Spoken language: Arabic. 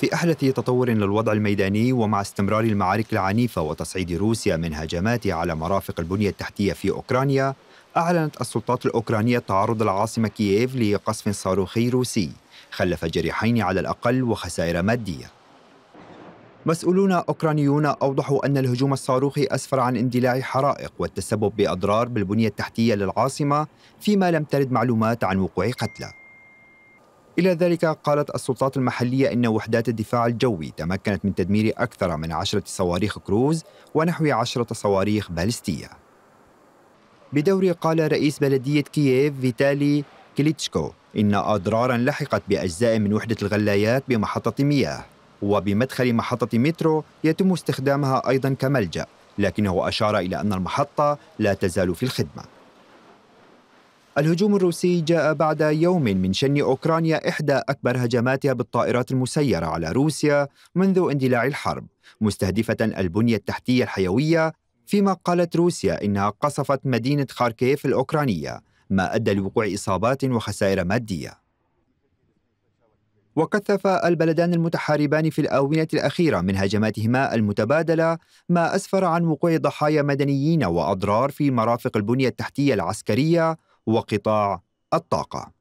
في أحدث تطور للوضع الميداني ومع استمرار المعارك العنيفة وتصعيد روسيا من هجماتها على مرافق البنية التحتية في أوكرانيا أعلنت السلطات الأوكرانية تعرض العاصمة كييف لقصف صاروخي روسي خلف جريحين على الأقل وخسائر مادية مسؤولون أوكرانيون أوضحوا أن الهجوم الصاروخي أسفر عن اندلاع حرائق والتسبب بأضرار بالبنية التحتية للعاصمة فيما لم ترد معلومات عن وقوع قتلى إلى ذلك قالت السلطات المحلية إن وحدات الدفاع الجوي تمكنت من تدمير أكثر من عشرة صواريخ كروز ونحو عشرة صواريخ باليستية بدوري قال رئيس بلدية كييف فيتالي كليتشكو إن أضرارا لحقت بأجزاء من وحدة الغلايات بمحطة مياه وبمدخل محطة مترو يتم استخدامها أيضا كملجأ لكنه أشار إلى أن المحطة لا تزال في الخدمة الهجوم الروسي جاء بعد يوم من شن اوكرانيا احدى اكبر هجماتها بالطائرات المسيره على روسيا منذ اندلاع الحرب، مستهدفه البنيه التحتيه الحيويه، فيما قالت روسيا انها قصفت مدينه خاركيف الاوكرانيه، ما ادى لوقوع اصابات وخسائر ماديه. وكثف البلدان المتحاربان في الآونة الأخيرة من هجماتهما المتبادلة ما أسفر عن وقوع ضحايا مدنيين وأضرار في مرافق البنية التحتية العسكرية وقطاع الطاقه